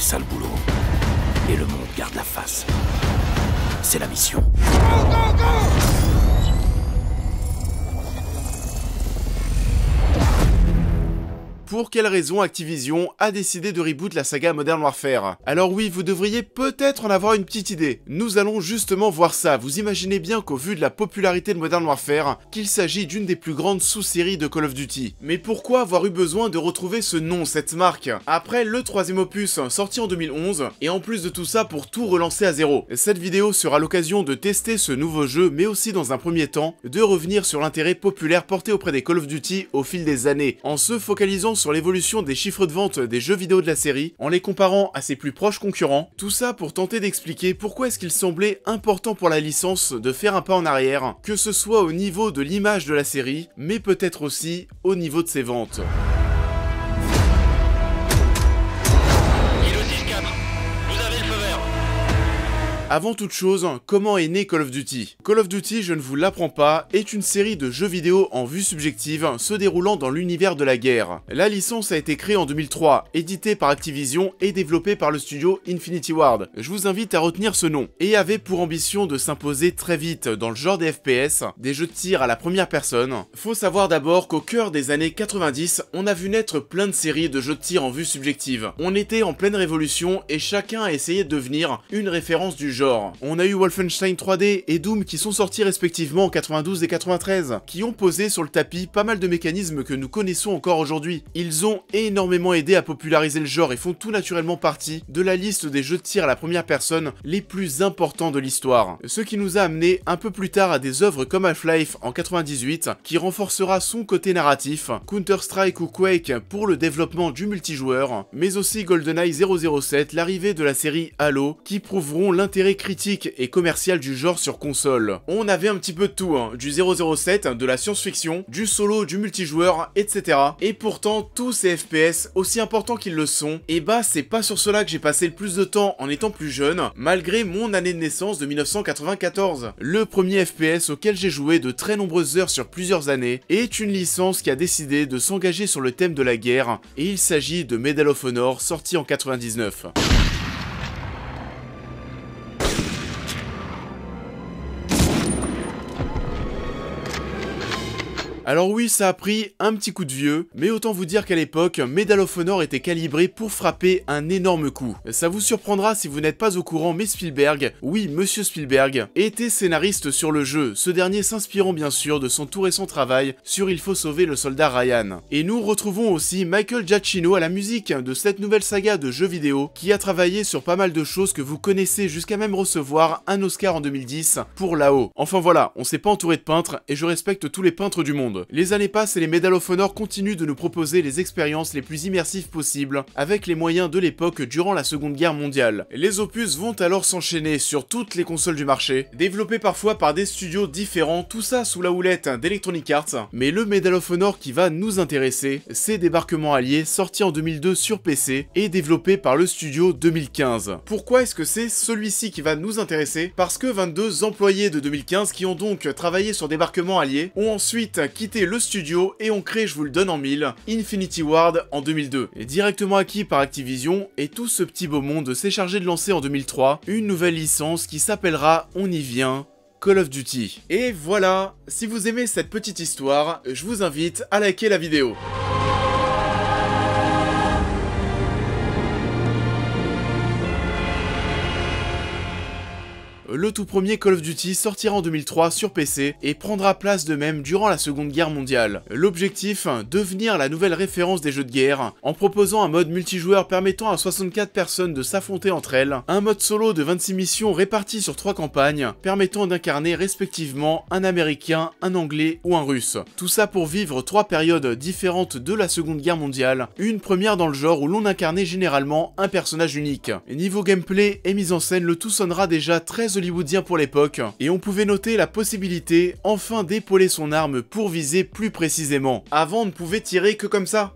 ça le boulot. Et le monde garde la face. C'est la mission. pour quelle raison Activision a décidé de reboot la saga Modern Warfare. Alors oui, vous devriez peut-être en avoir une petite idée. Nous allons justement voir ça. Vous imaginez bien qu'au vu de la popularité de Modern Warfare, qu'il s'agit d'une des plus grandes sous-séries de Call of Duty. Mais pourquoi avoir eu besoin de retrouver ce nom, cette marque Après le troisième opus, sorti en 2011, et en plus de tout ça pour tout relancer à zéro. Cette vidéo sera l'occasion de tester ce nouveau jeu, mais aussi dans un premier temps, de revenir sur l'intérêt populaire porté auprès des Call of Duty au fil des années, en se focalisant sur l'évolution des chiffres de vente des jeux vidéo de la série en les comparant à ses plus proches concurrents, tout ça pour tenter d'expliquer pourquoi est-ce qu'il semblait important pour la licence de faire un pas en arrière, que ce soit au niveau de l'image de la série, mais peut-être aussi au niveau de ses ventes. Avant toute chose, comment est né Call of Duty Call of Duty, je ne vous l'apprends pas, est une série de jeux vidéo en vue subjective se déroulant dans l'univers de la guerre. La licence a été créée en 2003, éditée par Activision et développée par le studio Infinity Ward. Je vous invite à retenir ce nom, et avait pour ambition de s'imposer très vite dans le genre des FPS, des jeux de tir à la première personne. Faut savoir d'abord qu'au cœur des années 90, on a vu naître plein de séries de jeux de tir en vue subjective. On était en pleine révolution et chacun a essayé de devenir une référence du jeu. On a eu Wolfenstein 3D et Doom qui sont sortis respectivement en 92 et 93, qui ont posé sur le tapis pas mal de mécanismes que nous connaissons encore aujourd'hui. Ils ont énormément aidé à populariser le genre et font tout naturellement partie de la liste des jeux de tir à la première personne les plus importants de l'histoire. Ce qui nous a amené un peu plus tard à des œuvres comme Half-Life en 98, qui renforcera son côté narratif, Counter-Strike ou Quake pour le développement du multijoueur, mais aussi GoldenEye 007, l'arrivée de la série Halo, qui prouveront l'intérêt critique et commerciale du genre sur console. On avait un petit peu de tout, hein. du 007, de la science-fiction, du solo, du multijoueur, etc. Et pourtant, tous ces FPS, aussi importants qu'ils le sont, et eh bah c'est pas sur cela que j'ai passé le plus de temps en étant plus jeune, malgré mon année de naissance de 1994. Le premier FPS auquel j'ai joué de très nombreuses heures sur plusieurs années est une licence qui a décidé de s'engager sur le thème de la guerre, et il s'agit de Medal of Honor sorti en 99. Alors oui, ça a pris un petit coup de vieux, mais autant vous dire qu'à l'époque, Medal of Honor était calibré pour frapper un énorme coup. Ça vous surprendra si vous n'êtes pas au courant, mais Spielberg, oui, monsieur Spielberg, était scénariste sur le jeu, ce dernier s'inspirant bien sûr de son tour et son travail sur Il faut sauver le soldat Ryan. Et nous retrouvons aussi Michael Giacchino à la musique de cette nouvelle saga de jeux vidéo qui a travaillé sur pas mal de choses que vous connaissez jusqu'à même recevoir un Oscar en 2010 pour là-haut. Enfin voilà, on s'est pas entouré de peintres et je respecte tous les peintres du monde. Les années passent et les Medal of Honor continuent de nous proposer les expériences les plus immersives possibles avec les moyens de l'époque durant la Seconde Guerre mondiale. Les opus vont alors s'enchaîner sur toutes les consoles du marché, développés parfois par des studios différents, tout ça sous la houlette d'Electronic Arts, mais le Medal of Honor qui va nous intéresser, c'est Débarquement Allié, sorti en 2002 sur PC et développé par le studio 2015. Pourquoi est-ce que c'est celui-ci qui va nous intéresser Parce que 22 employés de 2015 qui ont donc travaillé sur Débarquement Allié ont ensuite le studio et on crée, je vous le donne en mille, Infinity Ward en 2002. Et directement acquis par Activision, et tout ce petit beau monde s'est chargé de lancer en 2003 une nouvelle licence qui s'appellera, on y vient, Call of Duty. Et voilà, si vous aimez cette petite histoire, je vous invite à liker la vidéo. le tout premier Call of Duty sortira en 2003 sur PC et prendra place de même durant la Seconde Guerre mondiale. L'objectif, devenir la nouvelle référence des jeux de guerre, en proposant un mode multijoueur permettant à 64 personnes de s'affronter entre elles, un mode solo de 26 missions réparties sur 3 campagnes, permettant d'incarner respectivement un américain, un anglais ou un russe. Tout ça pour vivre 3 périodes différentes de la Seconde Guerre mondiale, une première dans le genre où l'on incarnait généralement un personnage unique. Niveau gameplay et mise en scène, le tout sonnera déjà très hollywoodien pour l'époque, et on pouvait noter la possibilité enfin d'épauler son arme pour viser plus précisément. Avant on ne pouvait tirer que comme ça.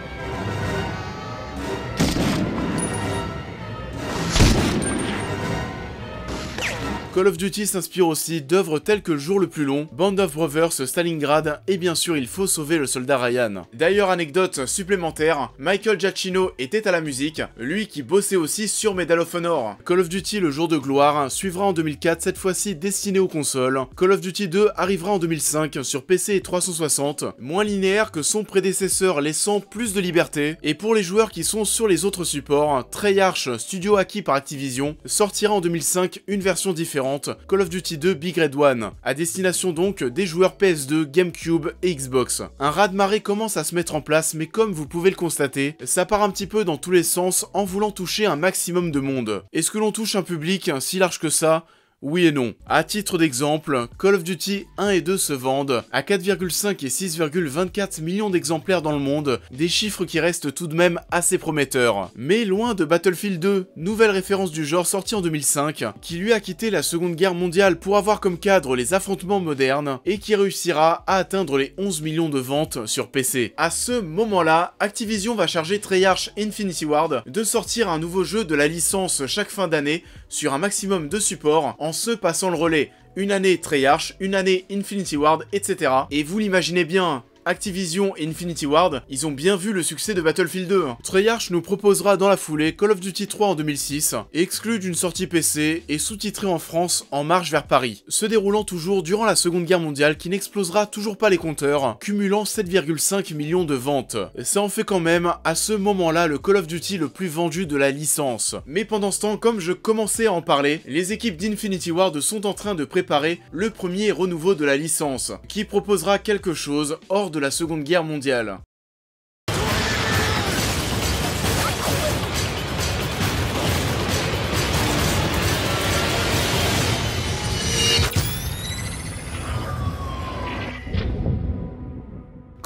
Call of Duty s'inspire aussi d'œuvres telles que jour le plus long, Band of Brothers, Stalingrad et bien sûr Il faut sauver le soldat Ryan. D'ailleurs, anecdote supplémentaire, Michael Giacchino était à la musique, lui qui bossait aussi sur Medal of Honor. Call of Duty Le jour de gloire suivra en 2004, cette fois-ci destiné aux consoles. Call of Duty 2 arrivera en 2005 sur PC et 360, moins linéaire que son prédécesseur laissant plus de liberté, et pour les joueurs qui sont sur les autres supports, Treyarch, studio acquis par Activision, sortira en 2005 une version différente Call of Duty 2 Big Red One, à destination donc des joueurs PS2, GameCube et Xbox. Un raz-de-marée commence à se mettre en place, mais comme vous pouvez le constater, ça part un petit peu dans tous les sens en voulant toucher un maximum de monde. Est-ce que l'on touche un public si large que ça oui et non. À titre d'exemple, Call of Duty 1 et 2 se vendent à 4,5 et 6,24 millions d'exemplaires dans le monde, des chiffres qui restent tout de même assez prometteurs. Mais loin de Battlefield 2, nouvelle référence du genre sortie en 2005, qui lui a quitté la Seconde Guerre mondiale pour avoir comme cadre les affrontements modernes et qui réussira à atteindre les 11 millions de ventes sur PC. À ce moment-là, Activision va charger Treyarch Infinity Ward de sortir un nouveau jeu de la licence chaque fin d'année sur un maximum de supports en se passant le relais. Une année Treyarch, une année Infinity Ward, etc. Et vous l'imaginez bien, Activision et Infinity Ward, ils ont bien vu le succès de Battlefield 2. Treyarch nous proposera dans la foulée Call of Duty 3 en 2006, exclu d'une sortie PC et sous-titré en France En marche vers Paris, se déroulant toujours durant la Seconde Guerre mondiale qui n'explosera toujours pas les compteurs, cumulant 7,5 millions de ventes. Ça en fait quand même, à ce moment-là, le Call of Duty le plus vendu de la licence. Mais pendant ce temps, comme je commençais à en parler, les équipes d'Infinity Ward sont en train de préparer le premier renouveau de la licence, qui proposera quelque chose hors de de la Seconde Guerre mondiale.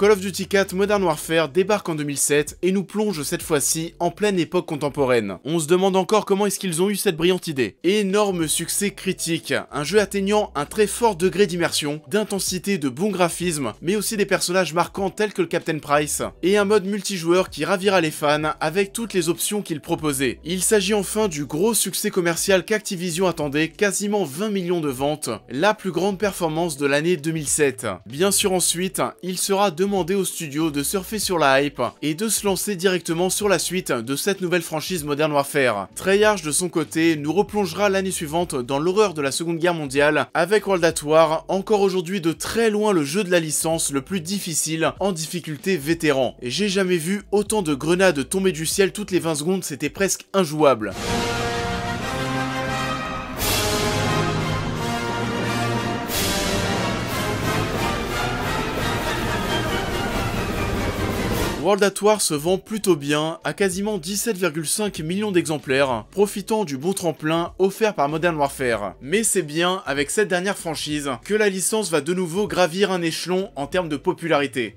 Call of Duty 4 Modern Warfare débarque en 2007 et nous plonge cette fois-ci en pleine époque contemporaine. On se demande encore comment est-ce qu'ils ont eu cette brillante idée. Énorme succès critique, un jeu atteignant un très fort degré d'immersion, d'intensité, de bon graphisme, mais aussi des personnages marquants tels que le Captain Price, et un mode multijoueur qui ravira les fans avec toutes les options qu'il proposait. Il s'agit enfin du gros succès commercial qu'Activision attendait, quasiment 20 millions de ventes, la plus grande performance de l'année 2007. Bien sûr ensuite, il sera de demander au studio de surfer sur la hype et de se lancer directement sur la suite de cette nouvelle franchise Modern Warfare. Treyarch de son côté nous replongera l'année suivante dans l'horreur de la Seconde Guerre mondiale avec World at War, encore aujourd'hui de très loin le jeu de la licence le plus difficile en difficulté vétéran. Et j'ai jamais vu autant de grenades tomber du ciel toutes les 20 secondes, c'était presque injouable. World at War se vend plutôt bien, à quasiment 17,5 millions d'exemplaires, profitant du bon tremplin offert par Modern Warfare. Mais c'est bien avec cette dernière franchise que la licence va de nouveau gravir un échelon en termes de popularité.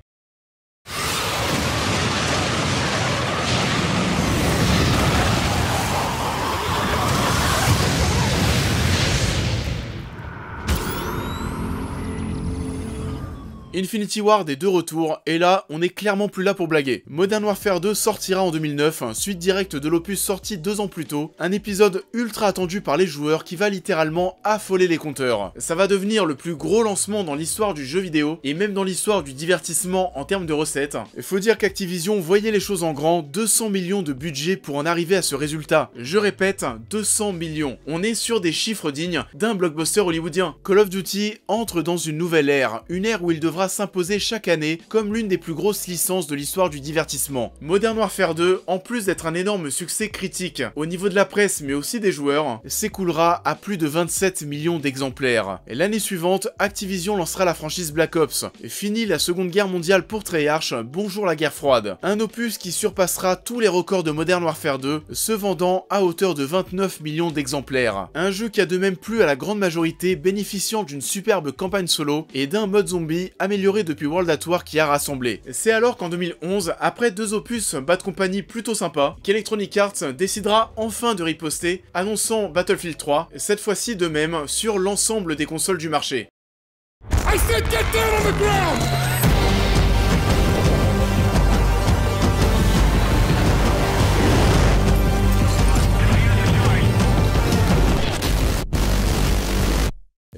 Infinity Ward est de retour, et là, on est clairement plus là pour blaguer. Modern Warfare 2 sortira en 2009, suite directe de l'opus sorti deux ans plus tôt, un épisode ultra attendu par les joueurs qui va littéralement affoler les compteurs. Ça va devenir le plus gros lancement dans l'histoire du jeu vidéo, et même dans l'histoire du divertissement en termes de recettes. Faut dire qu'Activision voyait les choses en grand, 200 millions de budget pour en arriver à ce résultat. Je répète, 200 millions. On est sur des chiffres dignes d'un blockbuster hollywoodien. Call of Duty entre dans une nouvelle ère, une ère où il devra s'imposer chaque année comme l'une des plus grosses licences de l'histoire du divertissement. Modern Warfare 2, en plus d'être un énorme succès critique au niveau de la presse mais aussi des joueurs, s'écoulera à plus de 27 millions d'exemplaires. l'année suivante, Activision lancera la franchise Black Ops. Fini la seconde guerre mondiale pour Treyarch, bonjour la guerre froide. Un opus qui surpassera tous les records de Modern Warfare 2, se vendant à hauteur de 29 millions d'exemplaires. Un jeu qui a de même plu à la grande majorité bénéficiant d'une superbe campagne solo et d'un mode zombie américain depuis World at War qui a rassemblé. C'est alors qu'en 2011, après deux opus de Company plutôt sympa, qu'Electronic Arts décidera enfin de riposter, annonçant Battlefield 3, cette fois-ci de même sur l'ensemble des consoles du marché.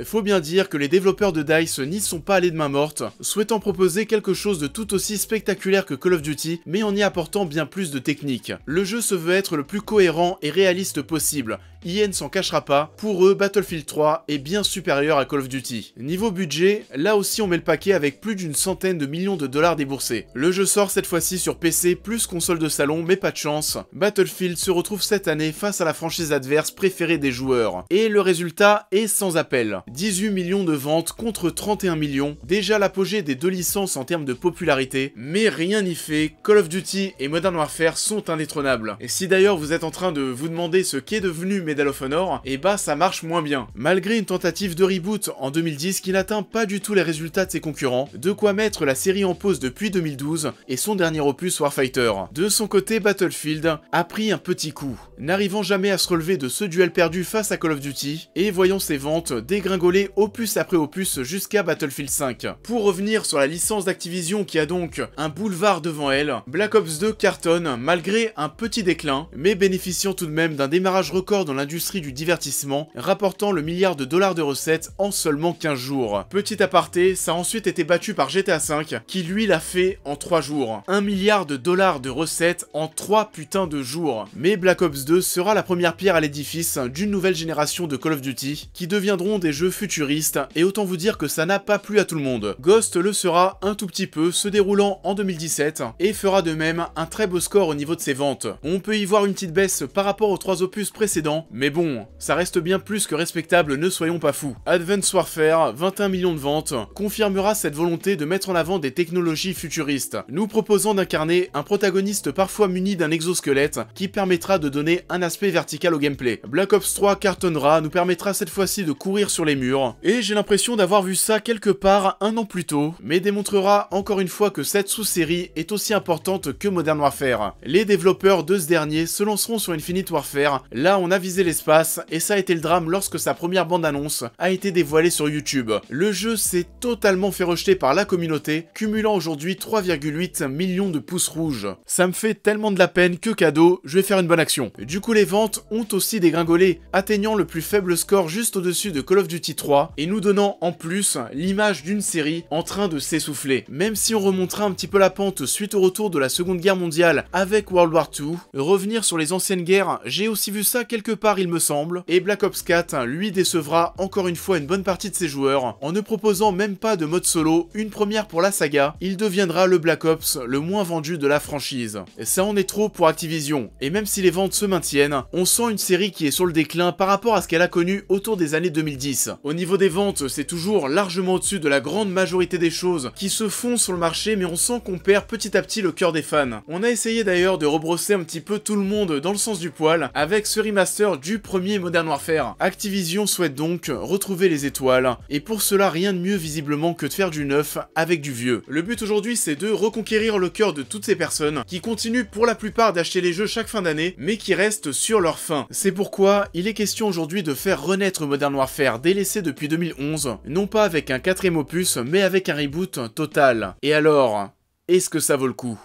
Faut bien dire que les développeurs de DICE n'y sont pas allés de main morte, souhaitant proposer quelque chose de tout aussi spectaculaire que Call of Duty, mais en y apportant bien plus de technique. Le jeu se veut être le plus cohérent et réaliste possible, ne s'en cachera pas, pour eux Battlefield 3 est bien supérieur à Call of Duty. Niveau budget, là aussi on met le paquet avec plus d'une centaine de millions de dollars déboursés. Le jeu sort cette fois-ci sur PC plus console de salon, mais pas de chance. Battlefield se retrouve cette année face à la franchise adverse préférée des joueurs. Et le résultat est sans appel. 18 millions de ventes contre 31 millions, déjà l'apogée des deux licences en termes de popularité, mais rien n'y fait, Call of Duty et Modern Warfare sont indétrônables. Et si d'ailleurs vous êtes en train de vous demander ce qu'est devenu of Honor, et bah ça marche moins bien. Malgré une tentative de reboot en 2010 qui n'atteint pas du tout les résultats de ses concurrents, de quoi mettre la série en pause depuis 2012 et son dernier opus Warfighter. De son côté, Battlefield a pris un petit coup, n'arrivant jamais à se relever de ce duel perdu face à Call of Duty, et voyant ses ventes dégringoler opus après opus jusqu'à Battlefield 5. Pour revenir sur la licence d'Activision qui a donc un boulevard devant elle, Black Ops 2 cartonne malgré un petit déclin, mais bénéficiant tout de même d'un démarrage record dans l'industrie du divertissement, rapportant le milliard de dollars de recettes en seulement 15 jours. Petit aparté, ça a ensuite été battu par GTA V, qui lui l'a fait en 3 jours. 1 milliard de dollars de recettes en 3 putains de jours. Mais Black Ops 2 sera la première pierre à l'édifice d'une nouvelle génération de Call of Duty, qui deviendront des jeux futuristes, et autant vous dire que ça n'a pas plu à tout le monde. Ghost le sera un tout petit peu, se déroulant en 2017, et fera de même un très beau score au niveau de ses ventes. On peut y voir une petite baisse par rapport aux trois opus précédents, mais bon, ça reste bien plus que respectable, ne soyons pas fous. Advance Warfare, 21 millions de ventes, confirmera cette volonté de mettre en avant des technologies futuristes, nous proposant d'incarner un protagoniste parfois muni d'un exosquelette qui permettra de donner un aspect vertical au gameplay. Black Ops 3 cartonnera, nous permettra cette fois-ci de courir sur les murs, et j'ai l'impression d'avoir vu ça quelque part un an plus tôt, mais démontrera encore une fois que cette sous-série est aussi importante que Modern Warfare. Les développeurs de ce dernier se lanceront sur Infinite Warfare, là on a visé l'espace, et ça a été le drame lorsque sa première bande-annonce a été dévoilée sur YouTube. Le jeu s'est totalement fait rejeter par la communauté, cumulant aujourd'hui 3,8 millions de pouces rouges. Ça me fait tellement de la peine que cadeau, je vais faire une bonne action. Du coup les ventes ont aussi dégringolé, atteignant le plus faible score juste au-dessus de Call of Duty 3, et nous donnant en plus l'image d'une série en train de s'essouffler. Même si on remontera un petit peu la pente suite au retour de la Seconde Guerre mondiale avec World War II, revenir sur les anciennes guerres, j'ai aussi vu ça quelque part il me semble, et Black Ops 4 hein, lui décevra encore une fois une bonne partie de ses joueurs, en ne proposant même pas de mode solo, une première pour la saga, il deviendra le Black Ops le moins vendu de la franchise. Et ça en est trop pour Activision, et même si les ventes se maintiennent, on sent une série qui est sur le déclin par rapport à ce qu'elle a connu autour des années 2010. Au niveau des ventes, c'est toujours largement au-dessus de la grande majorité des choses qui se font sur le marché, mais on sent qu'on perd petit à petit le cœur des fans. On a essayé d'ailleurs de rebrosser un petit peu tout le monde dans le sens du poil avec ce remaster du premier Modern Warfare. Activision souhaite donc retrouver les étoiles, et pour cela rien de mieux visiblement que de faire du neuf avec du vieux. Le but aujourd'hui c'est de reconquérir le cœur de toutes ces personnes qui continuent pour la plupart d'acheter les jeux chaque fin d'année, mais qui restent sur leur fin. C'est pourquoi il est question aujourd'hui de faire renaître Modern Warfare délaissé depuis 2011, non pas avec un quatrième opus, mais avec un reboot total. Et alors, est-ce que ça vaut le coup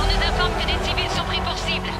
On nous informe que des civils sont pris pour cible.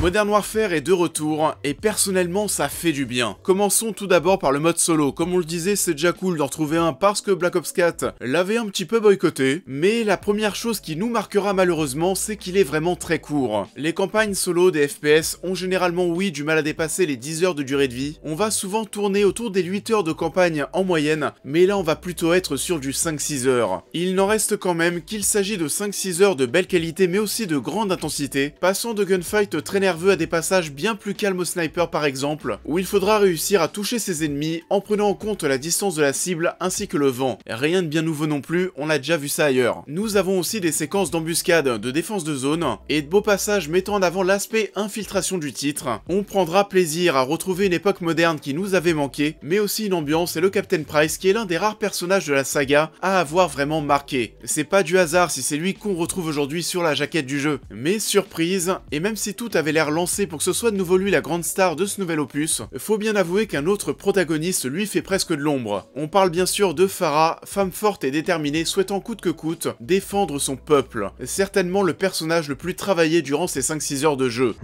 Modern Warfare est de retour, et personnellement ça fait du bien. Commençons tout d'abord par le mode solo, comme on le disait c'est déjà cool d'en trouver un parce que Black Ops 4 l'avait un petit peu boycotté, mais la première chose qui nous marquera malheureusement c'est qu'il est vraiment très court. Les campagnes solo des FPS ont généralement oui du mal à dépasser les 10 heures de durée de vie, on va souvent tourner autour des 8 heures de campagne en moyenne, mais là on va plutôt être sur du 5-6 heures. Il n'en reste quand même qu'il s'agit de 5-6 heures de belle qualité mais aussi de grande intensité, Passons de gunfight très à des passages bien plus calmes au sniper par exemple, où il faudra réussir à toucher ses ennemis en prenant en compte la distance de la cible ainsi que le vent. Rien de bien nouveau non plus, on a déjà vu ça ailleurs. Nous avons aussi des séquences d'embuscade, de défense de zone, et de beaux passages mettant en avant l'aspect infiltration du titre. On prendra plaisir à retrouver une époque moderne qui nous avait manqué, mais aussi une ambiance et le Captain Price qui est l'un des rares personnages de la saga à avoir vraiment marqué. C'est pas du hasard si c'est lui qu'on retrouve aujourd'hui sur la jaquette du jeu. Mais surprise, et même si tout avait l'air lancé pour que ce soit de nouveau lui la grande star de ce nouvel opus, faut bien avouer qu'un autre protagoniste lui fait presque de l'ombre. On parle bien sûr de Farah, femme forte et déterminée souhaitant coûte que coûte défendre son peuple, certainement le personnage le plus travaillé durant ces 5-6 heures de jeu.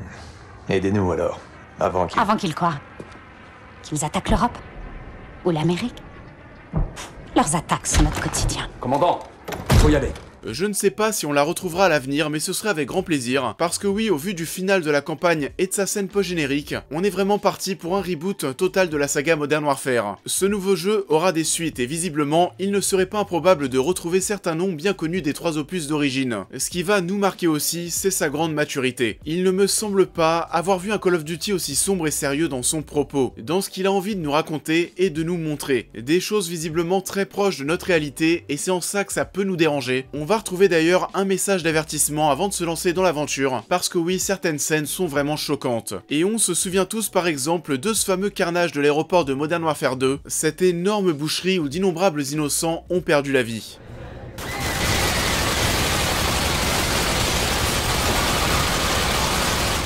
Aidez-nous alors, avant qu'il... Avant qu'il quoi Qu'ils attaquent l'Europe Ou l'Amérique Leurs attaques sont notre quotidien. Commandant, faut y aller. Je ne sais pas si on la retrouvera à l'avenir, mais ce serait avec grand plaisir, parce que oui, au vu du final de la campagne et de sa scène post-générique, on est vraiment parti pour un reboot total de la saga Modern Warfare. Ce nouveau jeu aura des suites, et visiblement, il ne serait pas improbable de retrouver certains noms bien connus des trois opus d'origine. Ce qui va nous marquer aussi, c'est sa grande maturité. Il ne me semble pas avoir vu un Call of Duty aussi sombre et sérieux dans son propos, dans ce qu'il a envie de nous raconter et de nous montrer. Des choses visiblement très proches de notre réalité, et c'est en ça que ça peut nous déranger. On va retrouver d'ailleurs un message d'avertissement avant de se lancer dans l'aventure, parce que oui, certaines scènes sont vraiment choquantes. Et on se souvient tous par exemple de ce fameux carnage de l'aéroport de Modern Warfare 2, cette énorme boucherie où d'innombrables innocents ont perdu la vie.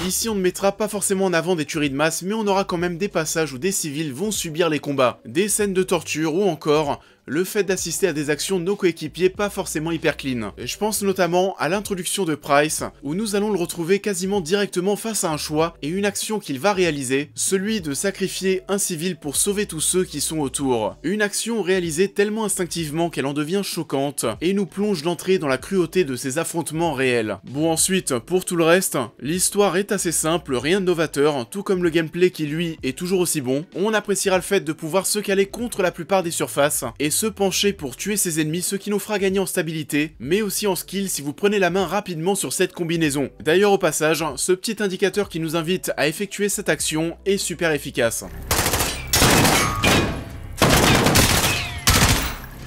Ici, on ne mettra pas forcément en avant des tueries de masse, mais on aura quand même des passages où des civils vont subir les combats, des scènes de torture ou encore le fait d'assister à des actions de nos coéquipiers pas forcément hyper clean. je pense notamment à l'introduction de Price, où nous allons le retrouver quasiment directement face à un choix et une action qu'il va réaliser, celui de sacrifier un civil pour sauver tous ceux qui sont autour. Une action réalisée tellement instinctivement qu'elle en devient choquante, et nous plonge d'entrée dans la cruauté de ces affrontements réels. Bon ensuite, pour tout le reste, l'histoire est assez simple, rien de novateur, tout comme le gameplay qui lui est toujours aussi bon. On appréciera le fait de pouvoir se caler contre la plupart des surfaces, et se pencher pour tuer ses ennemis, ce qui nous fera gagner en stabilité, mais aussi en skill si vous prenez la main rapidement sur cette combinaison. D'ailleurs au passage, ce petit indicateur qui nous invite à effectuer cette action est super efficace.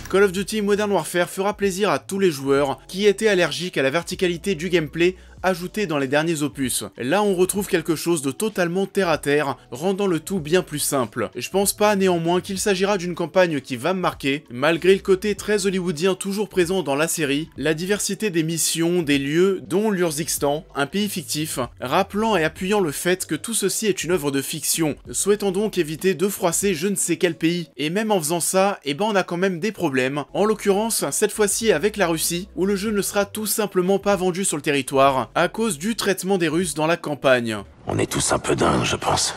Call of Duty Modern Warfare fera plaisir à tous les joueurs qui étaient allergiques à la verticalité du gameplay ajouté dans les derniers opus. Là, on retrouve quelque chose de totalement terre à terre, rendant le tout bien plus simple. Je pense pas néanmoins qu'il s'agira d'une campagne qui va me marquer, malgré le côté très hollywoodien toujours présent dans la série, la diversité des missions, des lieux, dont l'Urzikstan, un pays fictif, rappelant et appuyant le fait que tout ceci est une œuvre de fiction, souhaitant donc éviter de froisser je ne sais quel pays. Et même en faisant ça, eh ben on a quand même des problèmes, en l'occurrence cette fois-ci avec la Russie, où le jeu ne sera tout simplement pas vendu sur le territoire, à cause du traitement des Russes dans la campagne. On est tous un peu dingues, je pense.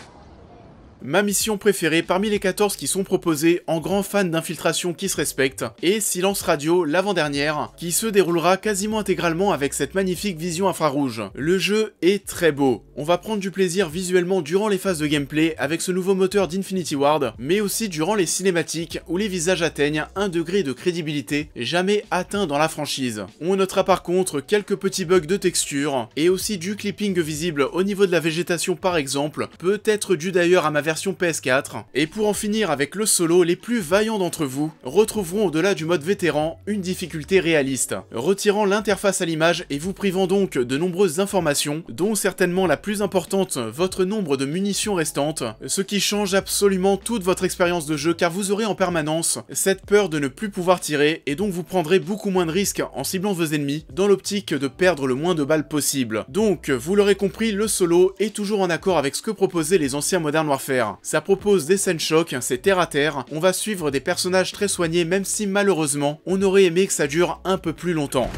Ma mission préférée parmi les 14 qui sont proposées en grand fan d'infiltration qui se respecte est Silence Radio, l'avant-dernière, qui se déroulera quasiment intégralement avec cette magnifique vision infrarouge. Le jeu est très beau. On va prendre du plaisir visuellement durant les phases de gameplay avec ce nouveau moteur d'Infinity Ward, mais aussi durant les cinématiques où les visages atteignent un degré de crédibilité jamais atteint dans la franchise. On notera par contre quelques petits bugs de texture et aussi du clipping visible au niveau de la végétation par exemple, peut-être dû d'ailleurs à ma version PS4. Et pour en finir avec le solo, les plus vaillants d'entre vous retrouveront au-delà du mode vétéran une difficulté réaliste, retirant l'interface à l'image et vous privant donc de nombreuses informations, dont certainement la plus importante, votre nombre de munitions restantes, ce qui change absolument toute votre expérience de jeu car vous aurez en permanence cette peur de ne plus pouvoir tirer et donc vous prendrez beaucoup moins de risques en ciblant vos ennemis dans l'optique de perdre le moins de balles possible. Donc, vous l'aurez compris, le solo est toujours en accord avec ce que proposaient les anciens Modern Warfare ça propose des scènes chocs, c'est terre à terre, on va suivre des personnages très soignés même si malheureusement, on aurait aimé que ça dure un peu plus longtemps.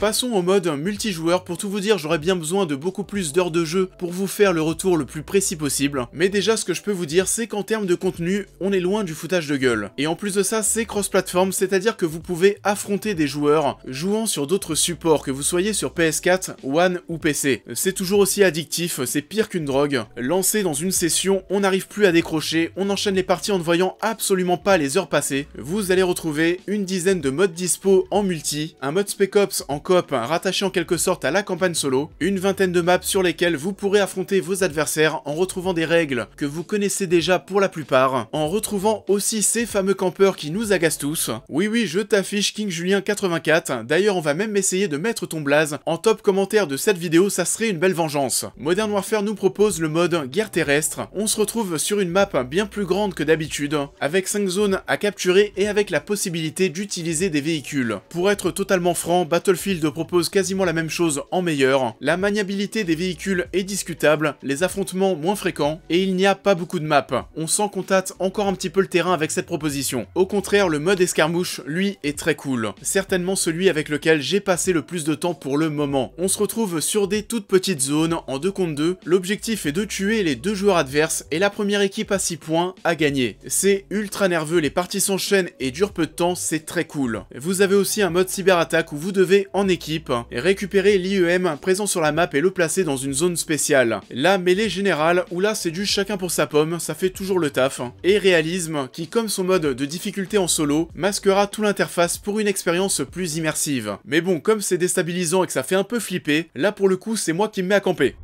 Passons au mode multijoueur, pour tout vous dire j'aurais bien besoin de beaucoup plus d'heures de jeu pour vous faire le retour le plus précis possible, mais déjà ce que je peux vous dire c'est qu'en termes de contenu, on est loin du foutage de gueule. Et en plus de ça c'est cross-platform, c'est-à-dire que vous pouvez affronter des joueurs jouant sur d'autres supports, que vous soyez sur PS4, One ou PC. C'est toujours aussi addictif, c'est pire qu'une drogue. Lancé dans une session, on n'arrive plus à décrocher, on enchaîne les parties en ne voyant absolument pas les heures passées. Vous allez retrouver une dizaine de modes dispo en multi, un mode Spec Ops en rattaché en quelque sorte à la campagne solo, une vingtaine de maps sur lesquelles vous pourrez affronter vos adversaires en retrouvant des règles que vous connaissez déjà pour la plupart, en retrouvant aussi ces fameux campeurs qui nous agacent tous. Oui oui, je t'affiche King Julien 84, d'ailleurs on va même essayer de mettre ton blaze en top commentaire de cette vidéo, ça serait une belle vengeance. Modern Warfare nous propose le mode guerre terrestre, on se retrouve sur une map bien plus grande que d'habitude, avec 5 zones à capturer et avec la possibilité d'utiliser des véhicules. Pour être totalement franc, Battlefield propose quasiment la même chose en meilleur, la maniabilité des véhicules est discutable, les affrontements moins fréquents, et il n'y a pas beaucoup de maps. On s'en contacte encore un petit peu le terrain avec cette proposition. Au contraire, le mode escarmouche, lui, est très cool. Certainement celui avec lequel j'ai passé le plus de temps pour le moment. On se retrouve sur des toutes petites zones, en deux contre 2, l'objectif est de tuer les deux joueurs adverses, et la première équipe à 6 points a gagné. C'est ultra nerveux, les parties s'enchaînent et durent peu de temps, c'est très cool. Vous avez aussi un mode cyberattaque où vous devez en équipe et récupérer l'IEM présent sur la map et le placer dans une zone spéciale. La mêlée générale, où là c'est du chacun pour sa pomme, ça fait toujours le taf. Et réalisme, qui comme son mode de difficulté en solo, masquera tout l'interface pour une expérience plus immersive. Mais bon, comme c'est déstabilisant et que ça fait un peu flipper, là pour le coup c'est moi qui me mets à camper.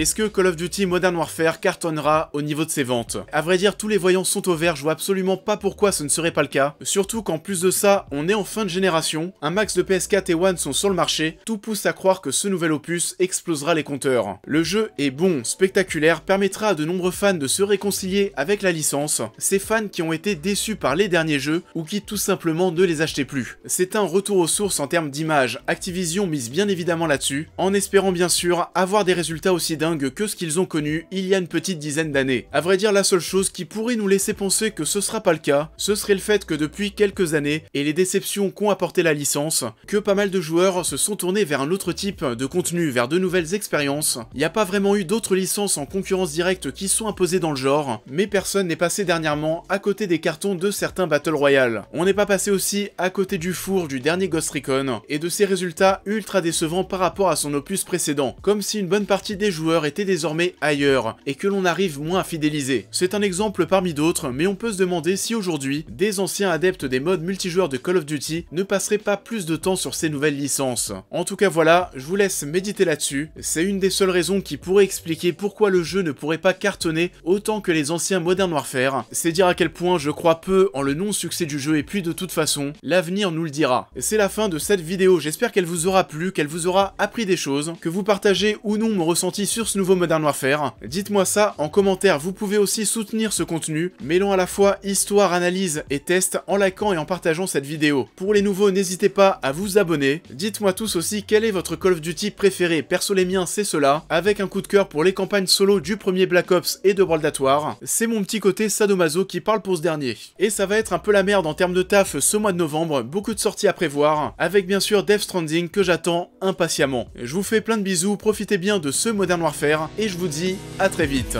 Est-ce que Call of Duty Modern Warfare cartonnera au niveau de ses ventes A vrai dire, tous les voyants sont au vert, je vois absolument pas pourquoi ce ne serait pas le cas. Surtout qu'en plus de ça, on est en fin de génération, un max de PS4 et One sont sur le marché, tout pousse à croire que ce nouvel opus explosera les compteurs. Le jeu est bon, spectaculaire, permettra à de nombreux fans de se réconcilier avec la licence, ces fans qui ont été déçus par les derniers jeux ou qui tout simplement ne les achetaient plus. C'est un retour aux sources en termes d'image, Activision mise bien évidemment là-dessus, en espérant bien sûr avoir des résultats aussi d'un, que ce qu'ils ont connu il y a une petite dizaine d'années. À vrai dire, la seule chose qui pourrait nous laisser penser que ce sera pas le cas, ce serait le fait que depuis quelques années, et les déceptions qu'ont apporté la licence, que pas mal de joueurs se sont tournés vers un autre type de contenu, vers de nouvelles expériences. Il n'y a pas vraiment eu d'autres licences en concurrence directe qui sont imposées dans le genre, mais personne n'est passé dernièrement à côté des cartons de certains Battle Royale. On n'est pas passé aussi à côté du four du dernier Ghost Recon, et de ses résultats ultra décevants par rapport à son opus précédent, comme si une bonne partie des joueurs était désormais ailleurs et que l'on arrive moins à fidéliser. C'est un exemple parmi d'autres, mais on peut se demander si aujourd'hui, des anciens adeptes des modes multijoueurs de Call of Duty ne passeraient pas plus de temps sur ces nouvelles licences. En tout cas voilà, je vous laisse méditer là-dessus, c'est une des seules raisons qui pourrait expliquer pourquoi le jeu ne pourrait pas cartonner autant que les anciens Modern Warfare, c'est dire à quel point je crois peu en le non-succès du jeu et puis de toute façon, l'avenir nous le dira. C'est la fin de cette vidéo, j'espère qu'elle vous aura plu, qu'elle vous aura appris des choses, que vous partagez ou non mon ressenti sur ce nouveau Modern Warfare. Dites-moi ça en commentaire, vous pouvez aussi soutenir ce contenu, mêlant à la fois histoire, analyse et test en likant et en partageant cette vidéo. Pour les nouveaux, n'hésitez pas à vous abonner. Dites-moi tous aussi quel est votre Call of Duty préféré, perso les miens c'est cela, avec un coup de cœur pour les campagnes solo du premier Black Ops et de Brawl C'est mon petit côté sadomaso qui parle pour ce dernier. Et ça va être un peu la merde en termes de taf ce mois de novembre, beaucoup de sorties à prévoir, avec bien sûr Death Stranding que j'attends impatiemment. Je vous fais plein de bisous, profitez bien de ce Modern Warfare faire et je vous dis à très vite.